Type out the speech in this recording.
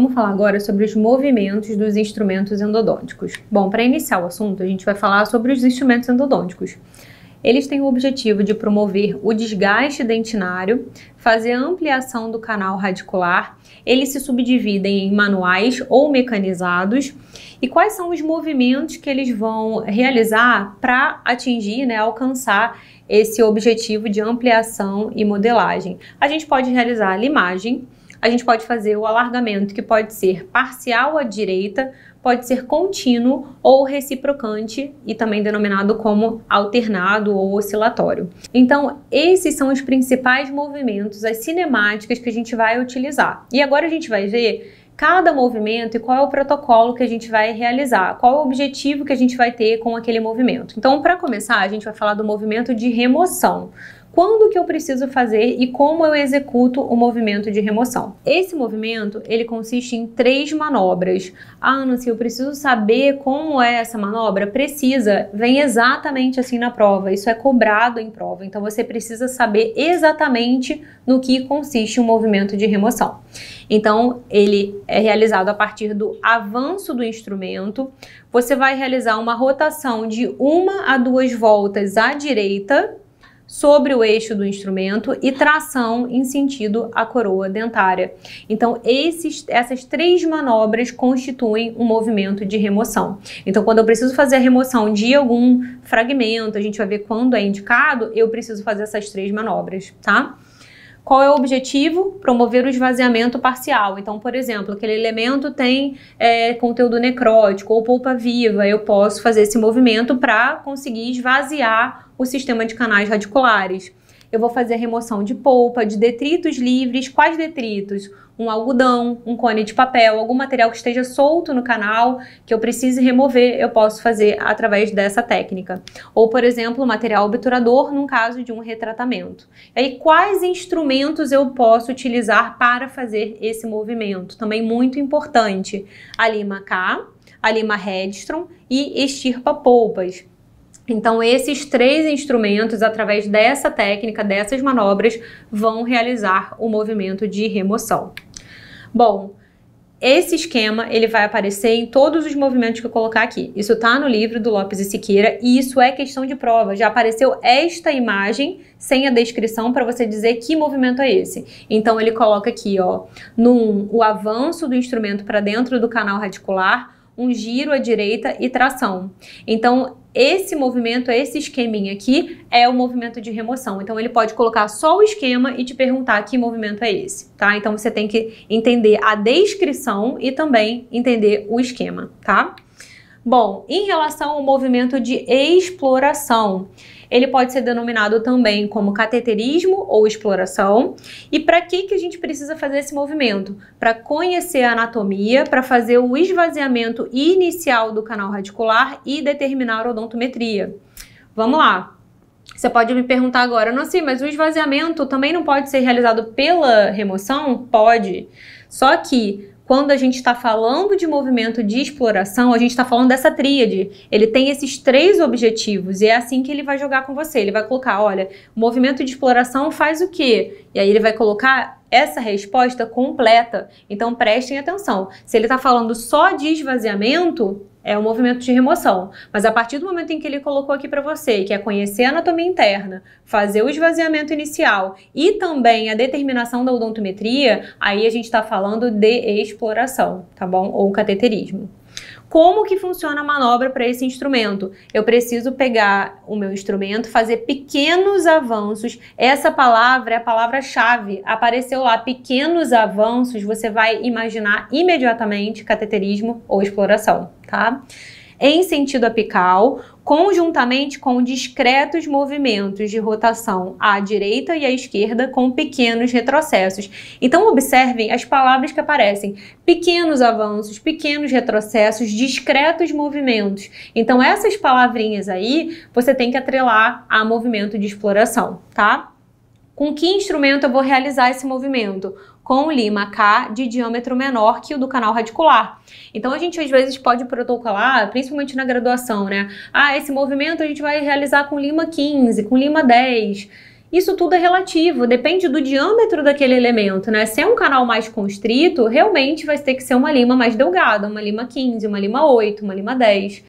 Vamos falar agora sobre os movimentos dos instrumentos endodônticos. Bom, para iniciar o assunto, a gente vai falar sobre os instrumentos endodônticos. Eles têm o objetivo de promover o desgaste dentinário, fazer a ampliação do canal radicular. Eles se subdividem em manuais ou mecanizados. E quais são os movimentos que eles vão realizar para atingir, né, alcançar esse objetivo de ampliação e modelagem? A gente pode realizar a limagem, a gente pode fazer o alargamento, que pode ser parcial à direita, pode ser contínuo ou reciprocante e também denominado como alternado ou oscilatório. Então, esses são os principais movimentos, as cinemáticas que a gente vai utilizar. E agora a gente vai ver cada movimento e qual é o protocolo que a gente vai realizar, qual é o objetivo que a gente vai ter com aquele movimento. Então, para começar, a gente vai falar do movimento de remoção quando que eu preciso fazer e como eu executo o movimento de remoção. Esse movimento, ele consiste em três manobras. Ah, se eu preciso saber como é essa manobra? Precisa, vem exatamente assim na prova. Isso é cobrado em prova, então você precisa saber exatamente no que consiste o um movimento de remoção. Então, ele é realizado a partir do avanço do instrumento. Você vai realizar uma rotação de uma a duas voltas à direita sobre o eixo do instrumento e tração em sentido à coroa dentária. Então, esses, essas três manobras constituem um movimento de remoção. Então, quando eu preciso fazer a remoção de algum fragmento, a gente vai ver quando é indicado, eu preciso fazer essas três manobras, tá? Qual é o objetivo? Promover o esvaziamento parcial. Então, por exemplo, aquele elemento tem é, conteúdo necrótico ou polpa viva, eu posso fazer esse movimento para conseguir esvaziar o sistema de canais radiculares eu vou fazer a remoção de polpa, de detritos livres. Quais detritos? Um algodão, um cone de papel, algum material que esteja solto no canal que eu precise remover, eu posso fazer através dessa técnica. Ou, por exemplo, material obturador, num caso de um retratamento. E aí, quais instrumentos eu posso utilizar para fazer esse movimento? Também muito importante. A lima K, a lima Redstrom e extirpa polpas. Então, esses três instrumentos, através dessa técnica, dessas manobras, vão realizar o movimento de remoção. Bom, esse esquema ele vai aparecer em todos os movimentos que eu colocar aqui. Isso está no livro do Lopes e Siqueira e isso é questão de prova. Já apareceu esta imagem sem a descrição para você dizer que movimento é esse. Então ele coloca aqui, ó, num, o avanço do instrumento para dentro do canal radicular, um giro à direita e tração. Então, esse movimento, esse esqueminha aqui, é o movimento de remoção. Então, ele pode colocar só o esquema e te perguntar que movimento é esse, tá? Então, você tem que entender a descrição e também entender o esquema, tá? Bom, em relação ao movimento de exploração, ele pode ser denominado também como cateterismo ou exploração. E para que, que a gente precisa fazer esse movimento? Para conhecer a anatomia, para fazer o esvaziamento inicial do canal radicular e determinar a odontometria. Vamos lá. Você pode me perguntar agora, não sei, mas o esvaziamento também não pode ser realizado pela remoção? Pode. Só que quando a gente está falando de movimento de exploração, a gente está falando dessa tríade. Ele tem esses três objetivos e é assim que ele vai jogar com você. Ele vai colocar, olha, o movimento de exploração faz o quê? E aí ele vai colocar essa resposta completa. Então prestem atenção. Se ele está falando só de esvaziamento, é um movimento de remoção. Mas a partir do momento em que ele colocou aqui para você, que é conhecer a anatomia interna, fazer o esvaziamento inicial e também a determinação da odontometria, aí a gente está falando de exploração, tá bom? Ou cateterismo. Como que funciona a manobra para esse instrumento? Eu preciso pegar o meu instrumento, fazer pequenos avanços. Essa palavra é a palavra-chave. Apareceu lá pequenos avanços, você vai imaginar imediatamente cateterismo ou exploração, tá? em sentido apical, conjuntamente com discretos movimentos de rotação à direita e à esquerda, com pequenos retrocessos. Então, observem as palavras que aparecem: pequenos avanços, pequenos retrocessos, discretos movimentos. Então, essas palavrinhas aí você tem que atrelar a movimento de exploração, tá? Com que instrumento eu vou realizar esse movimento? Com lima K de diâmetro menor que o do canal radicular. Então a gente às vezes pode protocolar, principalmente na graduação, né? Ah, esse movimento a gente vai realizar com lima 15, com lima 10. Isso tudo é relativo, depende do diâmetro daquele elemento, né? Se é um canal mais constrito, realmente vai ter que ser uma lima mais delgada, uma lima 15, uma lima 8, uma lima 10.